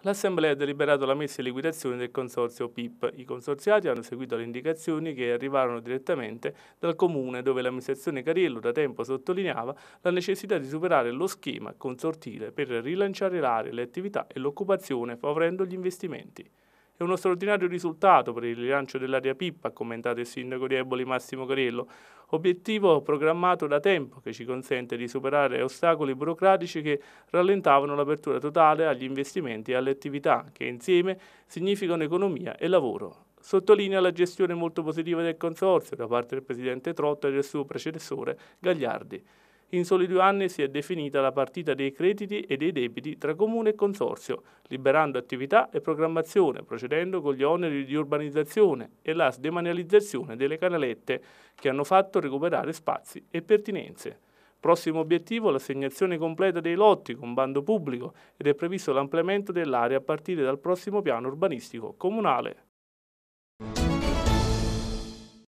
L'Assemblea ha deliberato la messa in liquidazione del consorzio PIP. I consorziati hanno seguito le indicazioni che arrivarono direttamente dal Comune, dove l'amministrazione Cariello da tempo sottolineava la necessità di superare lo schema consortile per rilanciare l'area, le attività e l'occupazione, favorendo gli investimenti. È uno straordinario risultato per il rilancio dell'area Pippa, ha commentato il sindaco di Eboli Massimo Carello. obiettivo programmato da tempo che ci consente di superare ostacoli burocratici che rallentavano l'apertura totale agli investimenti e alle attività che insieme significano economia e lavoro. Sottolinea la gestione molto positiva del Consorzio da parte del Presidente Trotta e del suo predecessore Gagliardi in soli due anni si è definita la partita dei crediti e dei debiti tra comune e consorzio, liberando attività e programmazione, procedendo con gli oneri di urbanizzazione e la sdemanializzazione delle canalette che hanno fatto recuperare spazi e pertinenze. Prossimo obiettivo l'assegnazione completa dei lotti con bando pubblico ed è previsto l'ampliamento dell'area a partire dal prossimo piano urbanistico comunale.